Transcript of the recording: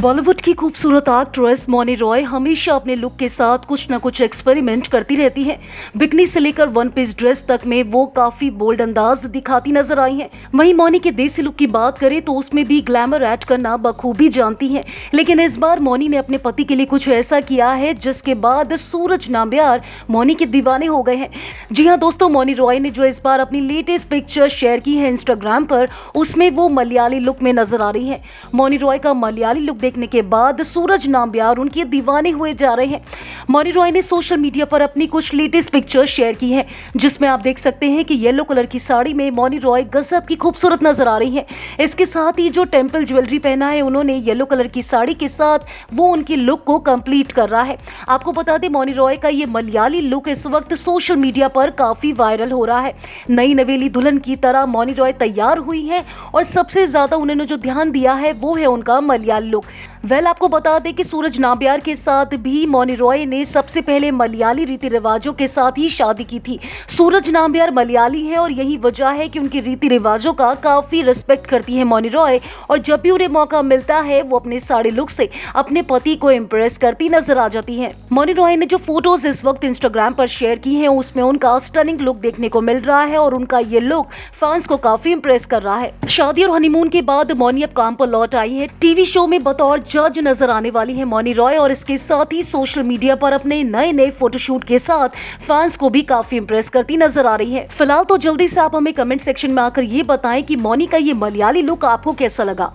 बॉलीवुड की खूबसूरत एक्ट्रेस मोनी रॉय हमेशा अपने लुक के साथ कुछ ना कुछ एक्सपेरिमेंट करती रहती हैं। बिकनी से लेकर वन पीस ड्रेस तक में वो काफी बोल्ड अंदाज दिखाती नजर आई हैं। वहीं मोनी के देसी लुक की बात करें तो उसमें भी ग्लैमर ऐड करना बखूबी जानती हैं। लेकिन इस बार मोनी ने अपने पति के लिए कुछ ऐसा किया है जिसके बाद सूरज नाम्यार मोनी के दीवाने हो गए हैं जी हाँ दोस्तों मोनी रॉय ने जो इस बार अपनी लेटेस्ट पिक्चर शेयर की है इंस्टाग्राम पर उसमें वो मलयाली लुक में नजर आ रही है मोनी रॉय का मलयाली लुक देखने के बाद सूरज नाम नाम्बियार उनके दीवाने हुए जा रहे हैं मौनी रॉय ने सोशल मीडिया पर अपनी कुछ लेटेस्ट पिक्चर शेयर की है जिसमें आप देख सकते हैं कि येलो कलर की साड़ी में मौनी रॉय गजब की खूबसूरत नजर आ रही है इसके साथ ही जो टेम्पल ज्वेलरी पहना है उन्होंने येलो कलर की साड़ी के साथ वो उनकी लुक को कंप्लीट कर रहा है आपको बता दें मौनी रॉय का ये मलयाली लुक इस वक्त सोशल मीडिया पर काफी वायरल हो रहा है नई नवेली दुल्हन की तरह मौनी रॉय तैयार हुई है और सबसे ज्यादा उन्होंने जो ध्यान दिया है वो है उनका मलयाल लुक वेल आपको बता दें कि सूरज नाबियार के साथ भी मोनी रॉय ने सबसे पहले मलयाली रीति रिवाजों के साथ ही शादी की थी सूरज नाबियार मलयाली है और यही वजह है कि उनके रीति रिवाजों का काफ़ी रिस्पेक्ट करती है मोनी रॉय और जब भी उन्हें मौका मिलता है वो अपने साड़ी लुक से अपने पति को इम्प्रेस करती नजर आ जाती है मोनी रॉय ने जो फोटोज इस वक्त इंस्टाग्राम पर शेयर की है उसमें उनका स्टनिंग लुक देखने को मिल रहा है और उनका ये लुक फैंस को काफी इम्प्रेस कर रहा है शादी और हनीमून के बाद मोनी अब काम पर लौट आई है टीवी शो में बतौर और जज नजर आने वाली है मौनी रॉय और इसके साथ ही सोशल मीडिया पर अपने नए नए फोटोशूट के साथ फैंस को भी काफी इम्प्रेस करती नजर आ रही है फिलहाल तो जल्दी से आप हमें कमेंट सेक्शन में आकर ये बताएं कि मौनी का ये मलयाली लुक आपको कैसा लगा